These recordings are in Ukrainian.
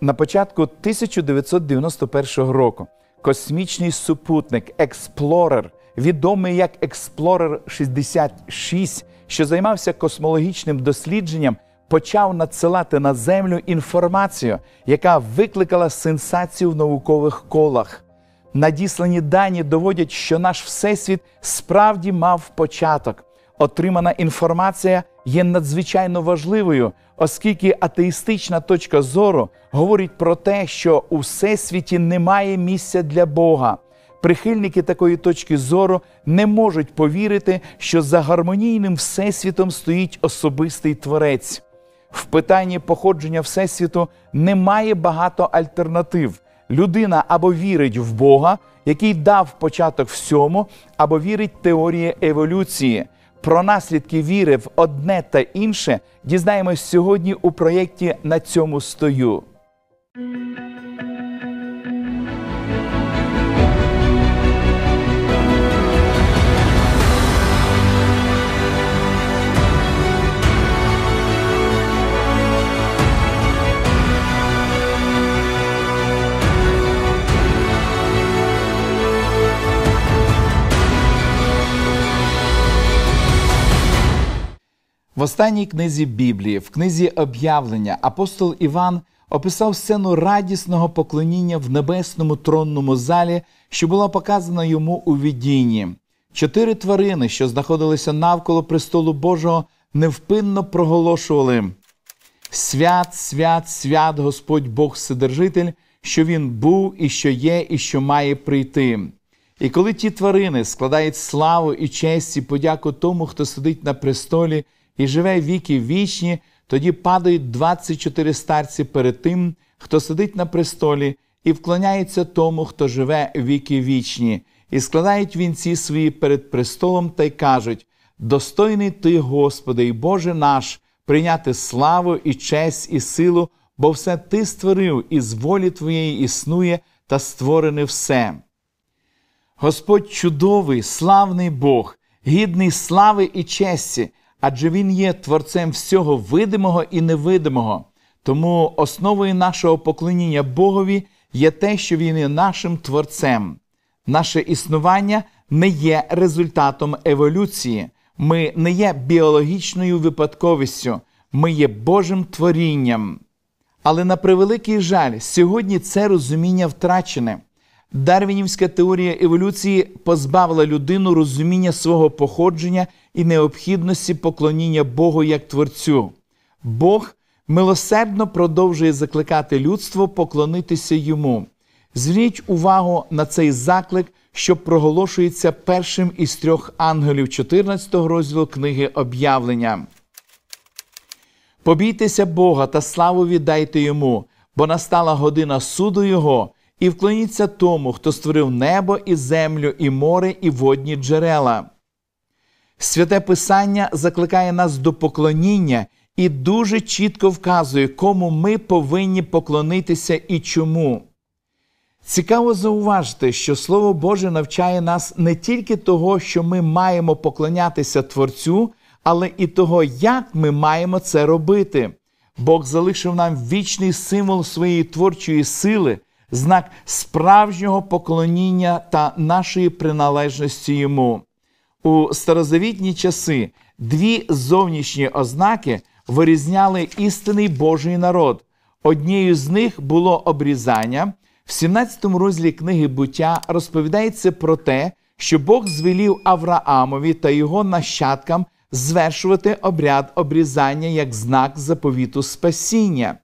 на початку 1991 року космічний супутник Експлорер, відомий як Експлорер 66, що займався космологічним дослідженням, почав надсилати на землю інформацію, яка викликала сенсацію в наукових колах. Надіслані дані доводять, що наш всесвіт справді мав початок. Отримана інформація є надзвичайно важливою, оскільки атеїстична точка зору говорить про те, що у всесвіті немає місця для Бога. Прихильники такої точки зору не можуть повірити, що за гармонійним всесвітом стоїть особистий творець. В питанні походження Всесвіту немає багато альтернатив. Людина або вірить в Бога, який дав початок всьому, або вірить теорії еволюції. Про наслідки віри в одне та інше дізнаємось сьогодні у проєкті на цьому стою. В останній книзі Біблії, в книзі об'явлення, апостол Іван описав сцену радісного поклоніння в небесному тронному залі, що була показана йому у відінні. Чотири тварини, що знаходилися навколо престолу Божого, невпинно проголошували: свят, свят, свят, Господь Бог Вседержитель, що Він був і що є, і що має прийти. І коли ті тварини складають славу і честь і подяку тому, хто сидить на престолі і живе віки вічні, тоді падають 24 старці перед тим, хто сидить на престолі і вклоняється тому, хто живе віки вічні, і складають вінці свої перед престолом та й кажуть: Достойний ти, Господи, і Боже наш, прийняти славу і честь, і силу, бо все Ти створив, і з волі Твоєї існує та створене все. Господь чудовий, славний Бог, гідний слави і честі, адже Він є творцем всього видимого і невидимого. Тому основою нашого поклоніння Богові є те, що Він є нашим творцем. Наше існування не є результатом еволюції, ми не є біологічною випадковістю, ми є Божим творінням. Але на превеликий жаль, сьогодні це розуміння втрачене. Дарвінівська теорія еволюції позбавила людину розуміння свого походження і необхідності поклоніння Богу як творцю. Бог милосердно продовжує закликати людство поклонитися йому. Зверніть увагу на цей заклик, що проголошується першим із трьох ангелів 14 го розділу книги об'явлення. Побійтеся Бога та славу віддайте йому, бо настала година суду Його і вклоніться тому, хто створив небо і землю, і море, і водні джерела. Святе Писання закликає нас до поклоніння і дуже чітко вказує, кому ми повинні поклонитися і чому. Цікаво зауважити, що Слово Боже навчає нас не тільки того, що ми маємо поклонятися Творцю, але і того, як ми маємо це робити. Бог залишив нам вічний символ своєї творчої сили, знак справжнього поклоніння та нашої приналежності йому. У старозавітні часи дві зовнішні ознаки вирізняли істинний Божий народ. Однією з них було обрізання. В 17 розділі книги буття розповідається про те, що Бог звелів Авраамові та його нащадкам звершувати обряд обрізання як знак заповіту спасіння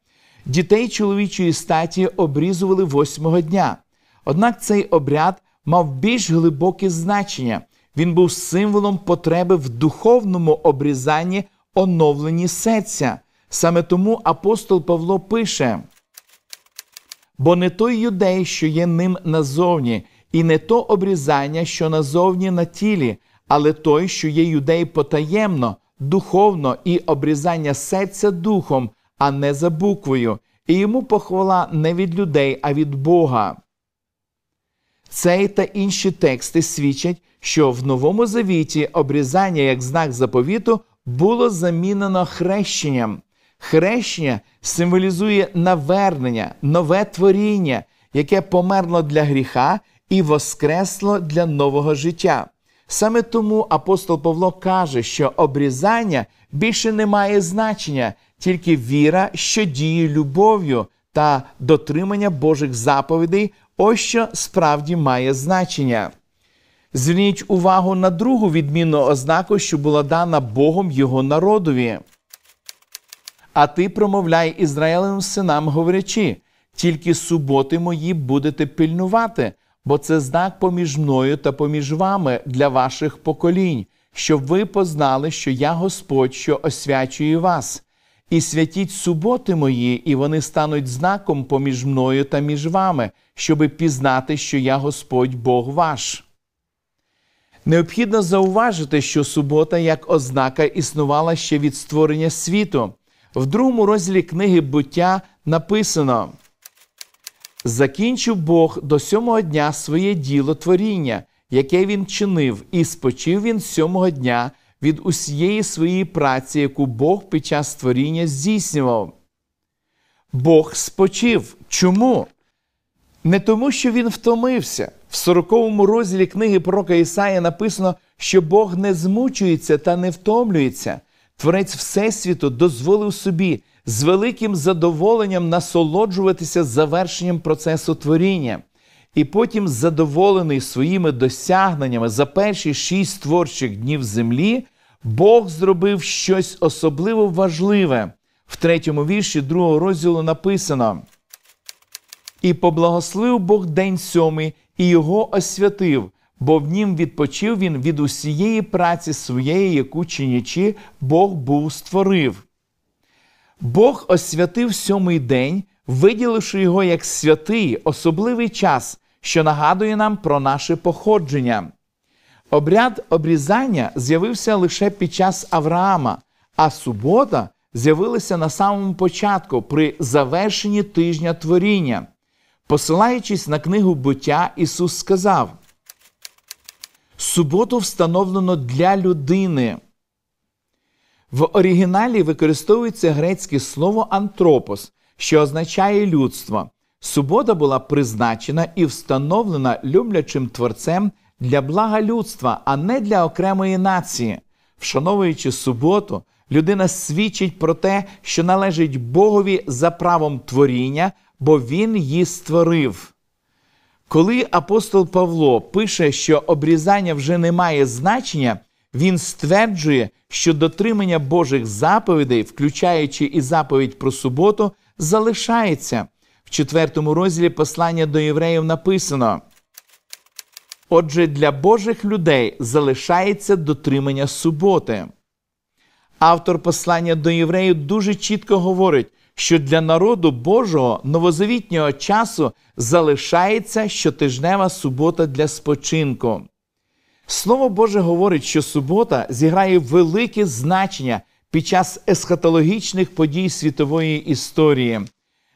дітей чоловічої статі обрізували восьмого дня. Однак цей обряд мав більш глибоке значення. Він був символом потреби в духовному обрізанні оновленні серця. Саме тому апостол Павло пише: бо не той юдей, що є ним назовні, і не то обрізання, що назовні на тілі, але той, що є юдей потаємно, духовно і обрізання серця духом, а не за буквою, і йому похвала не від людей, а від Бога. Цей та інші тексти свідчать, що в Новому Завіті обрізання як знак заповіту було замінено хрещенням. Хрещення символізує навернення, нове творіння, яке померло для гріха і воскресло для нового життя. Саме тому апостол Павло каже, що обрізання більше не має значення, тільки віра, що діє любов'ю та дотримання Божих заповідей, ось що справді має значення. Зверніть увагу на другу відмінну ознаку, що була дана Богом його народові. А ти промовляй Ізраїлевим синам, говорячи, тільки суботи мої будете пильнувати бо це знак поміж мною та поміж вами для ваших поколінь, щоб ви познали, що я Господь, що освячую вас, і святіть суботи мої, і вони стануть знаком поміж мною та між вами, щоби пізнати, що я Господь Бог ваш. Необхідно зауважити, що субота як ознака існувала ще від створення світу. В другому розділі книги буття написано. Закінчив Бог до сьомого дня своє діло творіння, яке він чинив, і спочив він сьомого дня від усієї своєї праці, яку Бог під час творіння здійснював. Бог спочив. Чому? Не тому, що він втомився. В 40-му розділі книги пророка Ісаія написано, що Бог не змучується та не втомлюється. Творець Всесвіту дозволив собі з великим задоволенням насолоджуватися завершенням процесу творіння, і потім, задоволений своїми досягненнями за перші шість творчих днів землі, Бог зробив щось особливо важливе. В третьому вірші другого розділу написано. І поблагословив Бог день сьомий і його освятив, бо в нім відпочив він від усієї праці своєї, яку чинячи Бог був створив. Бог освятив сьомий день, виділивши його як святий, особливий час, що нагадує нам про наше походження. Обряд обрізання з'явився лише під час Авраама, а субота з'явилася на самому початку при завершенні тижня творіння. Посилаючись на книгу буття, Ісус сказав: Суботу встановлено для людини. В оригіналі використовується грецьке слово антропос, що означає людство. Субота була призначена і встановлена люблячим творцем для блага людства, а не для окремої нації. Вшановуючи суботу, людина свідчить про те, що належить Богові за правом творіння, бо Він її створив. Коли апостол Павло пише, що обрізання вже не має значення, він стверджує, що дотримання Божих заповідей, включаючи і заповідь про суботу, залишається. В четвертому розділі послання до євреїв написано. Отже, для Божих людей залишається дотримання суботи. Автор послання до євреїв дуже чітко говорить, що для народу Божого новозавітнього часу залишається щотижнева субота для спочинку. Слово Боже говорить, що субота зіграє велике значення під час есхатологічних подій світової історії.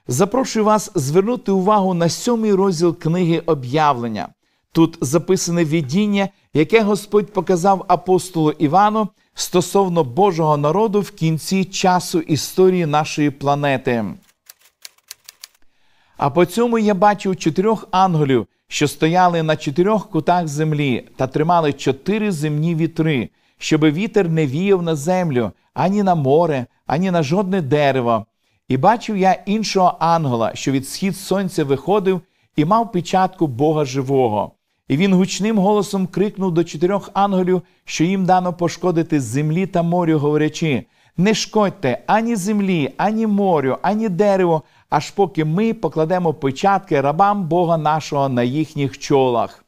Запрошую вас звернути увагу на сьомий розділ книги об'явлення. Тут записане відіння, яке Господь показав апостолу Івану стосовно Божого народу в кінці часу історії нашої планети. А по цьому я бачив чотирьох ангелів що стояли на чотирьох кутах землі та тримали чотири земні вітри, щоби вітер не віяв на землю, ані на море, ані на жодне дерево. І бачив я іншого ангела, що від схід сонця виходив і мав печатку Бога живого. І він гучним голосом крикнув до чотирьох ангелів, що їм дано пошкодити землі та морю, говорячи: Не шкодьте ані землі, ані морю, ані дереву, аж поки ми покладемо печатки рабам Бога нашого на їхніх чолах.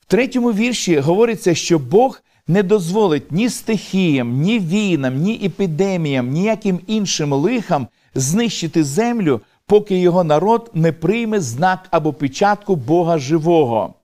В третьому вірші говориться, що Бог не дозволить ні стихіям, ні війнам, ні епідеміям, ніяким іншим лихам знищити землю, поки його народ не прийме знак або печатку Бога живого.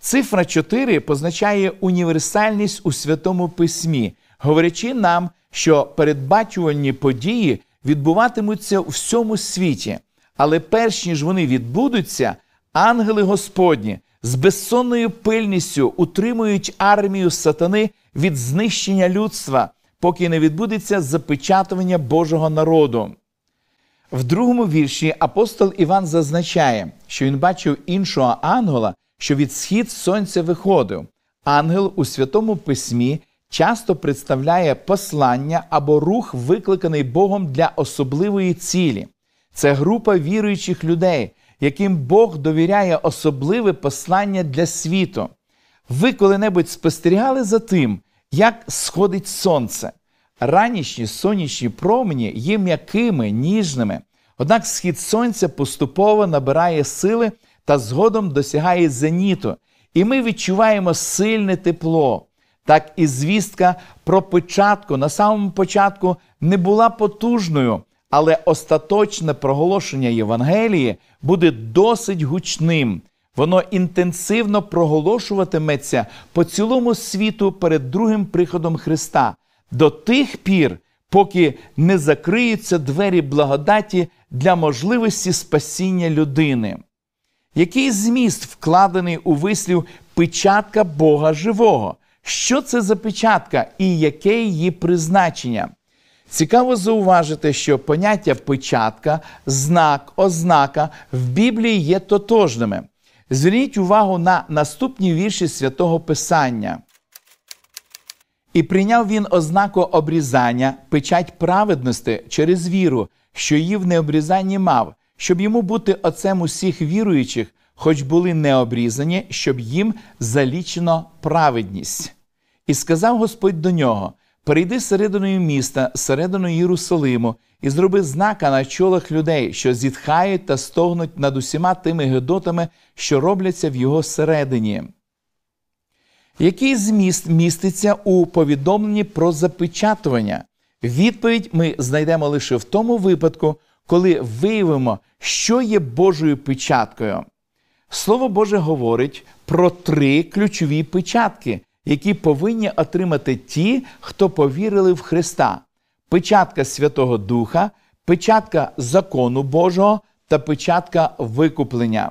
Цифра 4 позначає універсальність у Святому Письмі, говорячи нам, що передбачувані події відбуватимуться у всьому світі, але перш ніж вони відбудуться, ангели Господні з безсонною пильністю утримують армію сатани від знищення людства, поки не відбудеться запечатування Божого народу. В другому вірші апостол Іван зазначає, що він бачив іншого ангела, що від схід сонця виходив. Ангел у святому письмі часто представляє послання або рух, викликаний Богом для особливої цілі. Це група віруючих людей, яким Бог довіряє особливе послання для світу. Ви коли-небудь спостерігали за тим, як сходить сонце. Ранішні сонячні промені є м'якими, ніжними, однак схід сонця поступово набирає сили та згодом досягає зеніту, і ми відчуваємо сильне тепло так і звістка про початку на самому початку не була потужною, але остаточне проголошення Євангелії буде досить гучним. Воно інтенсивно проголошуватиметься по цілому світу перед другим приходом Христа до тих пір, поки не закриються двері благодаті для можливості спасіння людини. Який зміст вкладений у вислів печатка Бога Живого? Що це за печатка і яке її призначення? Цікаво зауважити, що поняття печатка, знак, ознака в Біблії є тотожними. Зверніть увагу на наступні вірші святого Писання. І прийняв він ознаку обрізання, печать праведності через віру, що її в необрізанні мав, щоб йому бути отцем усіх віруючих, хоч були необрізані, щоб їм залічено праведність. І сказав Господь до нього: Прийди серединою міста, серединою Єрусалиму, і зроби знака на чолах людей, що зітхають та стогнуть над усіма тими гедотами, що робляться в його середині. Який зміст міститься у повідомленні про запечатування? Відповідь ми знайдемо лише в тому випадку, коли виявимо, що є Божою печаткою. Слово Боже говорить про три ключові печатки, які повинні отримати ті, хто повірили в Христа: печатка Святого Духа, печатка закону Божого та печатка викуплення.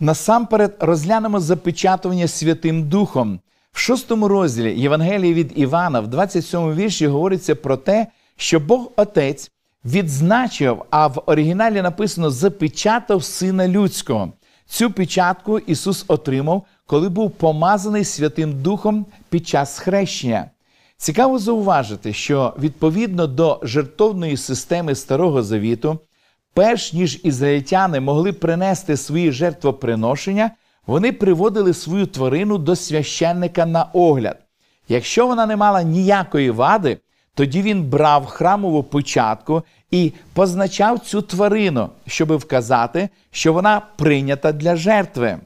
Насамперед розглянемо запечатування Святим Духом. В шостому розділі Євангелії від Івана, в 27 вірші, говориться про те, що Бог Отець відзначив, а в оригіналі написано запечатав Сина Людського. Цю печатку Ісус отримав, коли був помазаний Святим Духом під час хрещення. Цікаво зауважити, що відповідно до жертовної системи Старого Завіту, перш ніж ізраїльтяни могли принести свої жертвоприношення, вони приводили свою тварину до священника на огляд. Якщо вона не мала ніякої вади, тоді він брав храмову початку і позначав цю тварину, щоб вказати, що вона прийнята для жертви.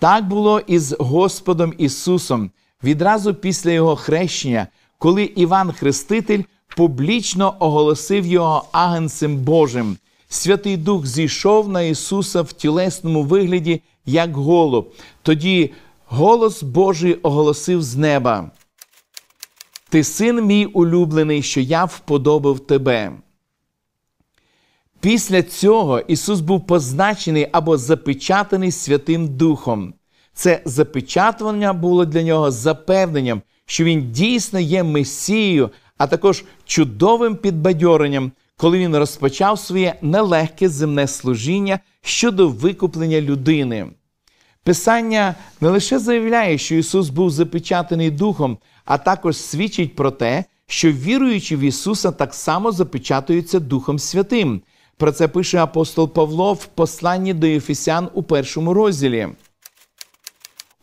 Так було і з Господом Ісусом відразу після Його хрещення, коли Іван Хреститель публічно оголосив його агенцем Божим. Святий Дух зійшов на Ісуса в тілесному вигляді як голуб. Тоді голос Божий оголосив з неба. Ти син мій улюблений, що я вподобав тебе. Після цього Ісус був позначений або запечатаний Святим Духом. Це запечатування було для нього запевненням, що Він дійсно є Месією, а також чудовим підбадьоренням, коли він розпочав своє нелегке земне служіння щодо викуплення людини. Писання не лише заявляє, що Ісус був запечатаний Духом, а також свідчить про те, що віруючи в Ісуса так само запечатується Духом Святим. Про це пише апостол Павло в посланні до Єфесян у першому розділі.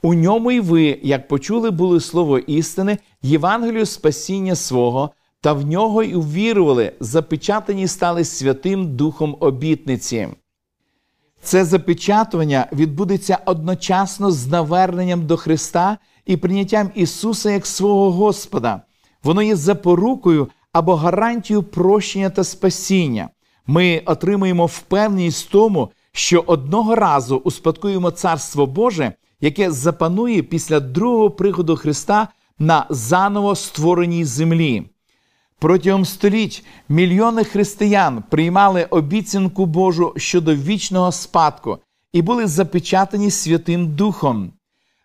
У ньому й ви, як почули, були слово істини, Євангелію спасіння свого, та в нього й увірували, запечатані стали Святим Духом обітниці. Це запечатування відбудеться одночасно з наверненням до Христа і прийняттям Ісуса як свого Господа. Воно є запорукою або гарантією прощення та спасіння. Ми отримуємо впевненість в тому, що одного разу успадкуємо Царство Боже, яке запанує після другого приходу Христа на заново створеній землі. Протягом століть мільйони християн приймали обіцянку Божу щодо вічного спадку і були запечатані Святим Духом.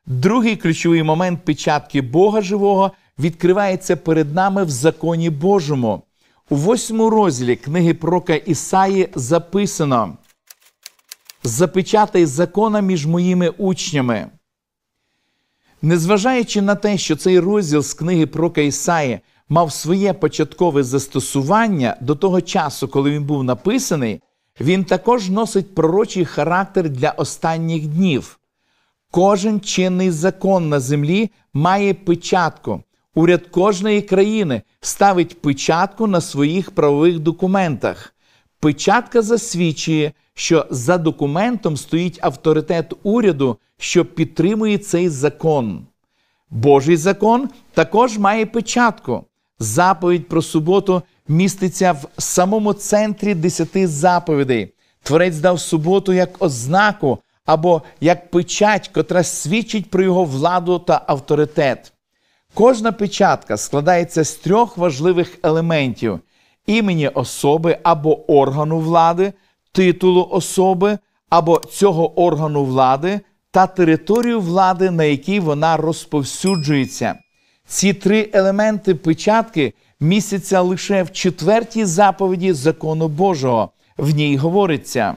Другий ключовий момент печатки Бога Живого відкривається перед нами в законі Божому. У восьмому розділі книги Прока Ісаї записано: запечатай закона між моїми учнями. Незважаючи на те, що цей розділ з книги Прока Ісаї мав своє початкове застосування до того часу, коли він був написаний, він також носить пророчий характер для останніх днів. Кожен чинний закон на землі має печатку. Уряд кожної країни ставить печатку на своїх правових документах. Печатка засвідчує, що за документом стоїть авторитет уряду, що підтримує цей закон. Божий закон також має печатку. Заповідь про суботу міститься в самому центрі десяти заповідей. Творець дав суботу як ознаку або як печать, котра свідчить про його владу та авторитет. Кожна печатка складається з трьох важливих елементів імені особи або органу влади, титулу особи або цього органу влади та територію влади, на якій вона розповсюджується. Ці три елементи печатки містяться лише в четвертій заповіді закону Божого. В ній говориться.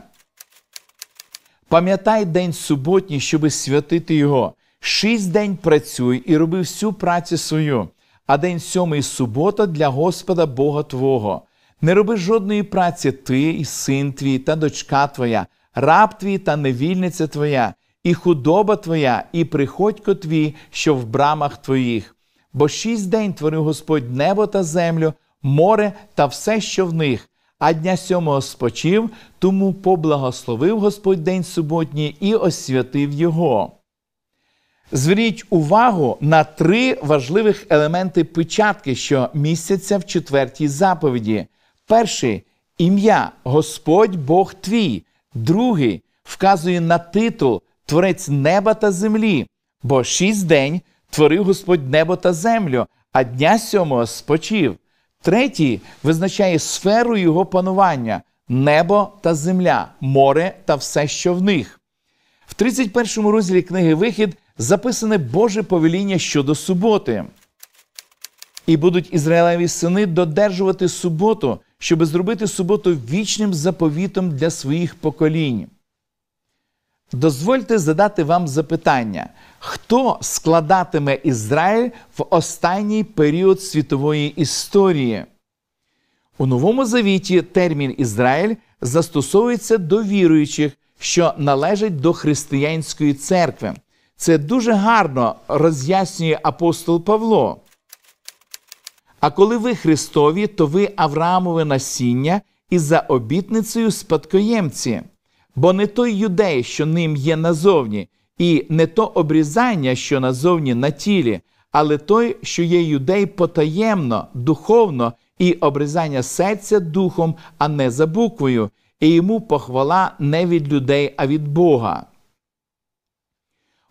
Пам'ятай день суботній, щоби святити Його. Шість день працюй і роби всю працю свою, а день сьомий субота для Господа Бога Твого. Не роби жодної праці ти і син твій, та дочка твоя, раб твій та невільниця твоя, і худоба твоя, і приходько твій, що в брамах твоїх. Бо шість день творив Господь небо та землю, море та все, що в них, а дня сьомого спочив, тому поблагословив Господь день суботній і освятив його. Зверіть увагу на три важливих елементи печатки, що містяться в четвертій заповіді. Перший ім'я Господь Бог твій, другий вказує на титул Творець неба та землі, бо шість день творив Господь небо та землю, а дня сьомого спочив. Третій визначає сферу його панування небо та земля, море та все, що в них. В 31 розділі книги Вихід записане Боже повеління щодо суботи. І будуть Ізраїлеві сини додержувати суботу, щоби зробити суботу вічним заповітом для своїх поколінь. Дозвольте задати вам запитання, хто складатиме Ізраїль в останній період світової історії? У Новому Завіті термін Ізраїль застосовується до віруючих, що належать до християнської церкви. Це дуже гарно роз'яснює апостол Павло. А коли ви Христові, то ви Авраамове насіння і за обітницею спадкоємці бо не той юдей, що ним є назовні, і не то обрізання, що назовні на тілі, але той, що є юдей потаємно, духовно, і обрізання серця духом, а не за буквою, і йому похвала не від людей, а від Бога.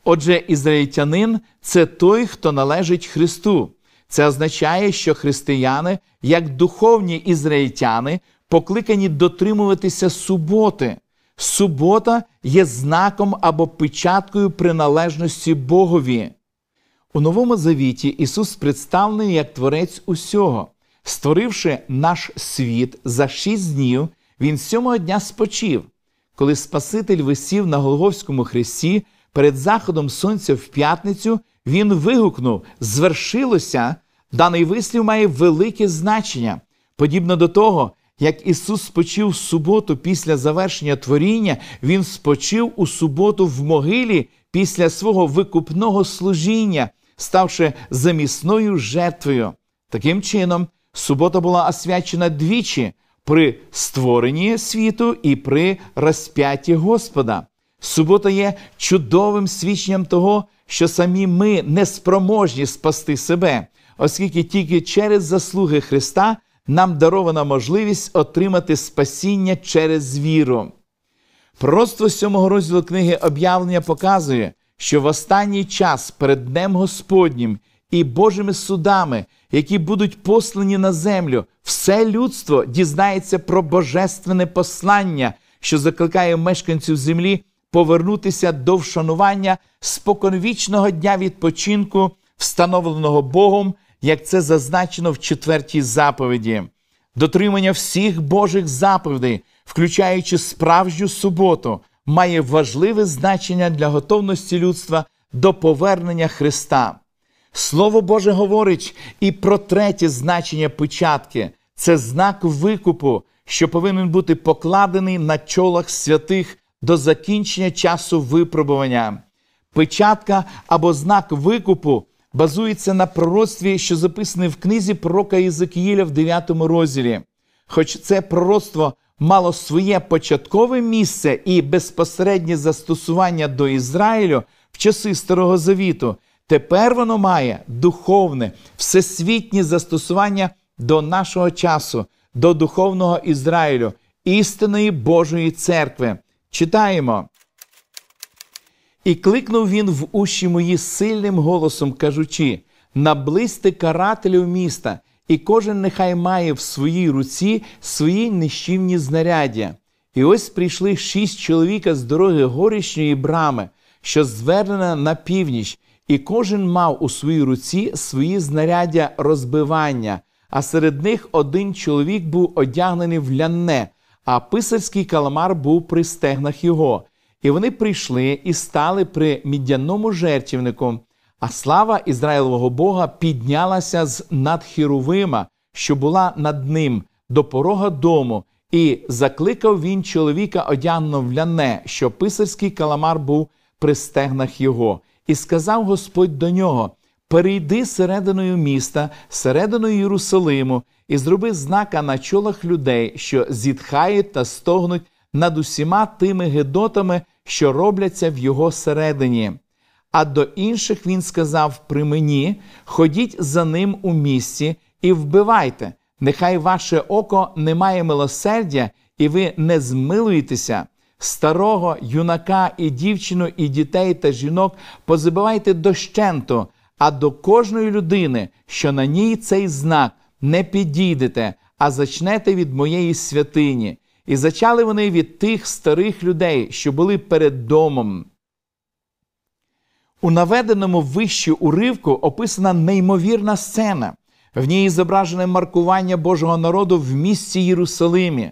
Отже, ізраїльтянин це той, хто належить Христу. Це означає, що християни, як духовні ізраїльтяни, покликані дотримуватися суботи. Субота є знаком або печаткою приналежності Богові. У Новому Завіті Ісус представлений як Творець усього. Створивши наш світ за шість днів, Він сьомого дня спочив, коли Спаситель висів на Голговському хресті перед заходом сонця в п'ятницю, він вигукнув Звершилося! Даний вислів має велике значення. Подібно до того, як Ісус спочив в суботу після завершення творіння, Він спочив у суботу в могилі після свого викупного служіння, ставши замісною жертвою. Таким чином, субота була освячена двічі при створенні світу і при розп'ятті Господа. Субота є чудовим свідченням того, що самі ми неспроможні спасти себе, оскільки тільки через заслуги Христа нам дарована можливість отримати спасіння через віру. Пророцтво 7 розділу книги об'явлення показує, що в останній час перед Днем Господнім і Божими судами, які будуть послані на землю, все людство дізнається про божественне послання, що закликає мешканців землі повернутися до вшанування споконвічного дня відпочинку, встановленого Богом як це зазначено в четвертій заповіді, дотримання всіх Божих заповідей, включаючи справжню суботу, має важливе значення для готовності людства до повернення Христа. Слово Боже говорить і про третє значення печатки це знак викупу, що повинен бути покладений на чолах святих до закінчення часу випробування. Печатка або знак викупу базується на пророцтві, що записане в книзі пророка Єзекіїля в 9 розділі. Хоч це пророцтво мало своє початкове місце і безпосереднє застосування до Ізраїлю в часи Старого Завіту, тепер воно має духовне, всесвітнє застосування до нашого часу, до духовного Ізраїлю, істинної Божої церкви. Читаємо. І кликнув він в уші мої сильним голосом, кажучи: наблизьте карателю міста, і кожен нехай має в своїй руці свої нищівні знаряддя. І ось прийшли шість чоловіка з дороги горішньої брами, що звернена на північ, і кожен мав у своїй руці свої знаряддя розбивання, а серед них один чоловік був одягнений в лянне, а писарський каламар був при стегнах його. І вони прийшли і стали при мідяному жертівнику, а слава Ізраїлового Бога піднялася з над Хірувима, що була над ним, до порога дому, і закликав він чоловіка одягнено в ляне, що писарський каламар був при стегнах його, і сказав Господь до нього: Перейди серединою міста, серединою Єрусалиму, і зроби знака на чолах людей, що зітхають та стогнуть над усіма тими гедотами, що робляться в його середині. А до інших він сказав при мені ходіть за ним у місті і вбивайте, нехай ваше око не має милосердя, і ви не змилуєтеся. Старого юнака і дівчину, і дітей та жінок позабивайте дощенту, а до кожної людини, що на ній цей знак, не підійдете, а зачнете від моєї святині. І зачали вони від тих старих людей, що були перед домом. У наведеному вищу уривку описана неймовірна сцена. В ній зображене маркування Божого народу в місті Єрусалимі.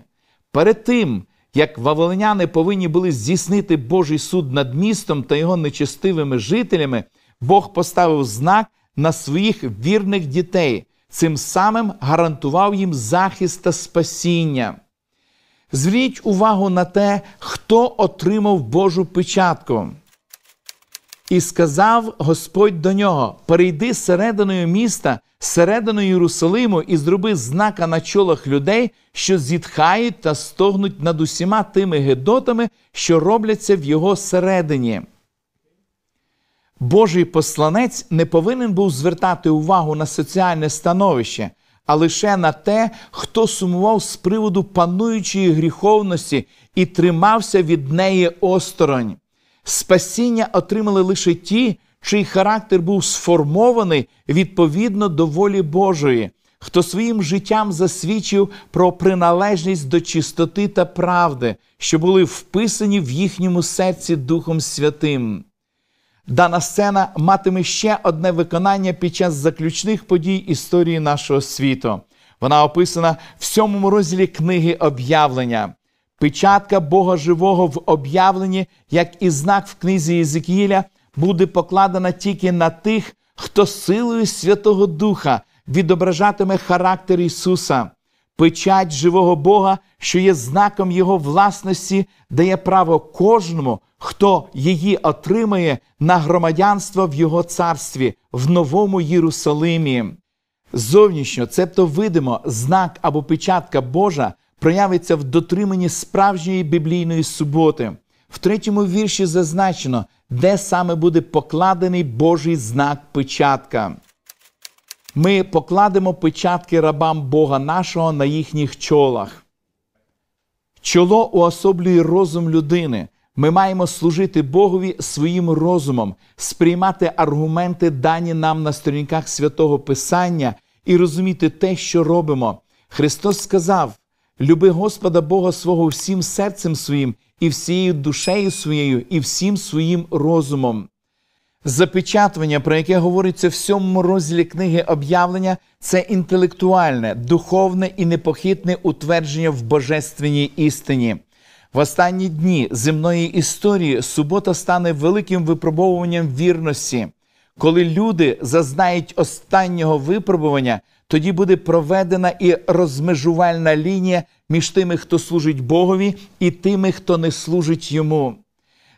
Перед тим, як вавилиняни повинні були здійснити Божий суд над містом та його нечестивими жителями, Бог поставив знак на своїх вірних дітей, цим самим гарантував їм захист та спасіння. Зверніть увагу на те, хто отримав Божу печатку. І сказав Господь до нього: перейди серединою міста, серединою Єрусалиму, і зроби знака на чолах людей, що зітхають та стогнуть над усіма тими гедотами, що робляться в його середині. Божий посланець не повинен був звертати увагу на соціальне становище а лише на те, хто сумував з приводу пануючої гріховності і тримався від неї осторонь. Спасіння отримали лише ті, чий характер був сформований відповідно до волі Божої, хто своїм життям засвідчив про приналежність до чистоти та правди, що були вписані в їхньому серці Духом Святим. Дана сцена матиме ще одне виконання під час заключних подій історії нашого світу. Вона описана в сьомому розділі книги об'явлення. Печатка Бога Живого в об'явленні, як і знак в книзі Єзикіля, буде покладена тільки на тих, хто силою Святого Духа відображатиме характер Ісуса. Печать живого Бога, що є знаком Його власності, дає право кожному, хто її отримає на громадянство в Його царстві, в Новому Єрусалимі. Зовнішньо, цебто видимо, знак або печатка Божа проявиться в дотриманні справжньої біблійної суботи. В третьому вірші зазначено, де саме буде покладений Божий знак печатка. Ми покладемо печатки рабам Бога нашого на їхніх чолах. Чоло уособлює розум людини. Ми маємо служити Богові своїм розумом, сприймати аргументи, дані нам на сторінках святого Писання і розуміти те, що робимо. Христос сказав: люби Господа Бога свого всім серцем своїм, і всією душею своєю, і всім своїм розумом. Запечатування, про яке говориться в сьомому розділі книги об'явлення, це інтелектуальне, духовне і непохитне утвердження в божественній істині. В останні дні земної історії субота стане великим випробовуванням вірності. Коли люди зазнають останнього випробування, тоді буде проведена і розмежувальна лінія між тими, хто служить Богові, і тими, хто не служить йому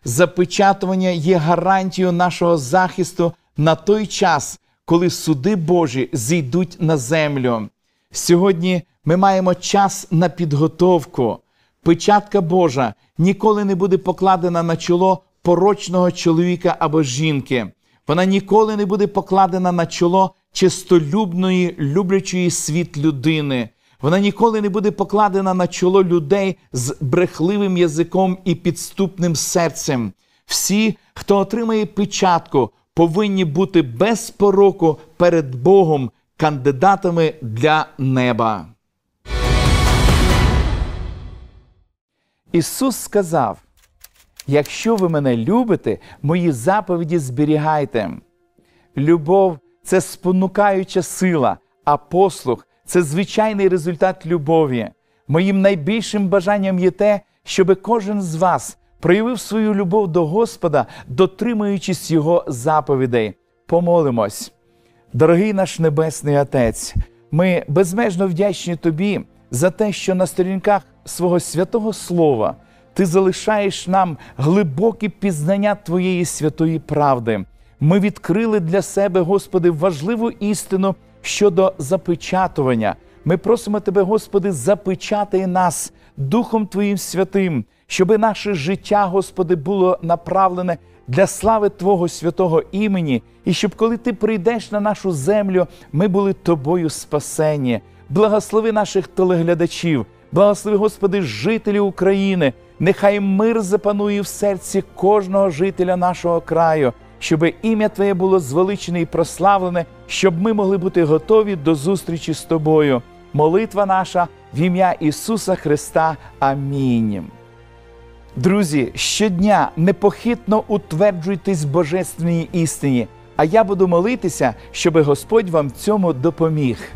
запечатування є гарантією нашого захисту на той час, коли суди Божі зійдуть на землю. Сьогодні ми маємо час на підготовку. Печатка Божа ніколи не буде покладена на чоло порочного чоловіка або жінки. Вона ніколи не буде покладена на чоло чистолюбної, люблячої світ людини. Вона ніколи не буде покладена на чоло людей з брехливим язиком і підступним серцем. Всі, хто отримає печатку, повинні бути без пороку перед Богом, кандидатами для неба. Ісус сказав: якщо ви мене любите, мої заповіді зберігайте. Любов це спонукаюча сила, а послух це звичайний результат любові. Моїм найбільшим бажанням є те, щоб кожен з вас проявив свою любов до Господа, дотримуючись Його заповідей. Помолимось. Дорогий наш Небесний Отець, ми безмежно вдячні Тобі за те, що на сторінках свого святого Слова Ти залишаєш нам глибокі пізнання Твоєї святої правди. Ми відкрили для себе, Господи, важливу істину щодо запечатування. Ми просимо Тебе, Господи, запечатай нас Духом Твоїм святим, щоби наше життя, Господи, було направлене для слави Твого святого імені, і щоб, коли Ти прийдеш на нашу землю, ми були Тобою спасені. Благослови наших телеглядачів, благослови, Господи, жителів України. Нехай мир запанує в серці кожного жителя нашого краю щоб ім'я Твоє було звеличене і прославлене, щоб ми могли бути готові до зустрічі з Тобою. Молитва наша в ім'я Ісуса Христа. Амінь. Друзі, щодня непохитно утверджуйтесь в божественній істині, а я буду молитися, щоб Господь вам цьому допоміг.